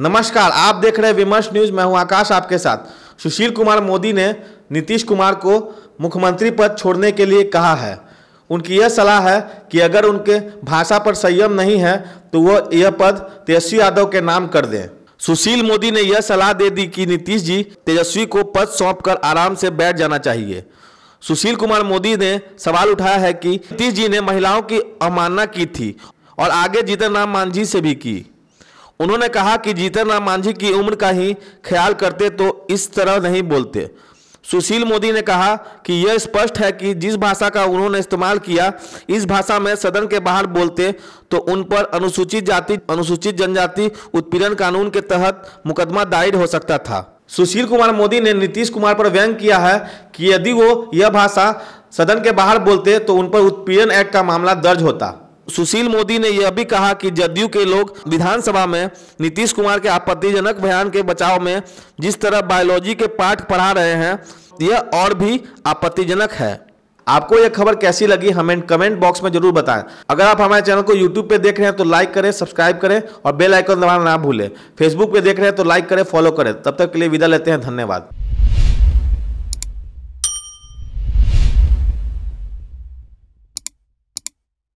नमस्कार आप देख रहे हैं विमर्श न्यूज मैं हूं आकाश आपके साथ सुशील कुमार मोदी ने नीतीश कुमार को मुख्यमंत्री पद छोड़ने के लिए कहा है उनकी यह सलाह है कि अगर उनके भाषा पर संयम नहीं है तो वह यह पद तेजस्वी यादव के नाम कर दें सुशील मोदी ने यह सलाह दे दी कि नीतीश जी तेजस्वी को पद सौंप कर आराम से बैठ जाना चाहिए सुशील कुमार मोदी ने सवाल उठाया है कि नीतीश जी ने महिलाओं की अवमानना की थी और आगे जीतन राम मांझी से भी की उन्होंने कहा कि जीतन राम मांझी की उम्र का ही ख्याल करते तो इस तरह नहीं बोलते सुशील मोदी ने कहा कि यह स्पष्ट है कि जिस भाषा का उन्होंने इस्तेमाल किया इस भाषा में सदन के बाहर बोलते तो उन पर अनुसूचित जाति अनुसूचित जनजाति उत्पीड़न कानून के तहत मुकदमा दायर हो सकता था सुशील कुमार मोदी ने नीतीश कुमार पर व्यंग किया है कि यदि वो यह भाषा सदन के बाहर बोलते तो उन पर उत्पीड़न एक्ट का मामला दर्ज होता सुशील मोदी ने यह भी कहा कि जदयू के लोग विधानसभा में नीतीश कुमार के आपत्तिजनक बयान के बचाव में जिस तरह बायोलॉजी के पाठ पढ़ा रहे हैं यह और भी आपत्तिजनक है आपको यह खबर कैसी लगी हमें कमेंट बॉक्स में जरूर बताएं अगर आप हमारे चैनल को यूट्यूब पे देख रहे हैं तो लाइक करें सब्सक्राइब करें और बेल आइकन दबाना ना भूलें फेसबुक पे देख रहे हैं तो लाइक करें फॉलो करें तब तक के लिए विदा लेते हैं धन्यवाद